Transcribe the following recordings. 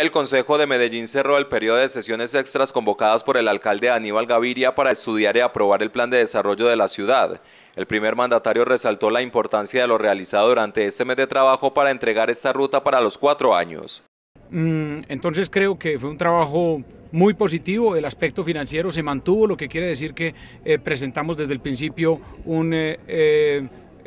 El Consejo de Medellín cerró el periodo de sesiones extras convocadas por el alcalde Aníbal Gaviria para estudiar y aprobar el plan de desarrollo de la ciudad. El primer mandatario resaltó la importancia de lo realizado durante este mes de trabajo para entregar esta ruta para los cuatro años. Mm, entonces creo que fue un trabajo muy positivo, el aspecto financiero se mantuvo, lo que quiere decir que eh, presentamos desde el principio un... Eh, eh,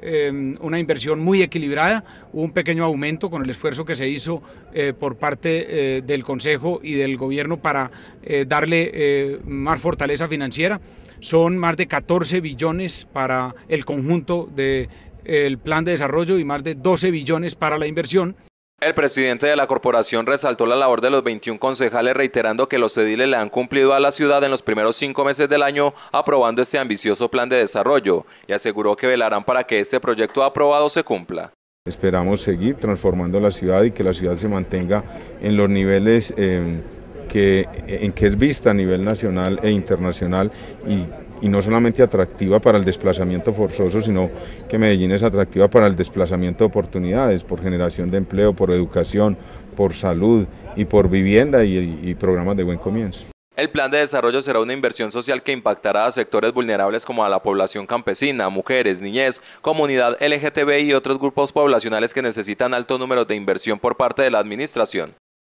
Em, una inversión muy equilibrada, un pequeño aumento con el esfuerzo que se hizo eh, por parte eh, del Consejo y del Gobierno para eh, darle más fortaleza financiera. Son más de 14 billones para el conjunto del plan de desarrollo y más de 12 billones para la inversión. El presidente de la corporación resaltó la labor de los 21 concejales reiterando que los ediles le han cumplido a la ciudad en los primeros cinco meses del año aprobando este ambicioso plan de desarrollo y aseguró que velarán para que este proyecto aprobado se cumpla. Esperamos seguir transformando la ciudad y que la ciudad se mantenga en los niveles eh, que, en que es vista a nivel nacional e internacional y y no solamente atractiva para el desplazamiento forzoso, sino que Medellín es atractiva para el desplazamiento de oportunidades, por generación de empleo, por educación, por salud y por vivienda y, programas de buen comienzo. El plan de desarrollo será una inversión social que impactará a sectores vulnerables como a la población campesina, mujeres, niñez, comunidad LGTB y otros grupos poblacionales que necesitan alto número de inversión por parte de la administración.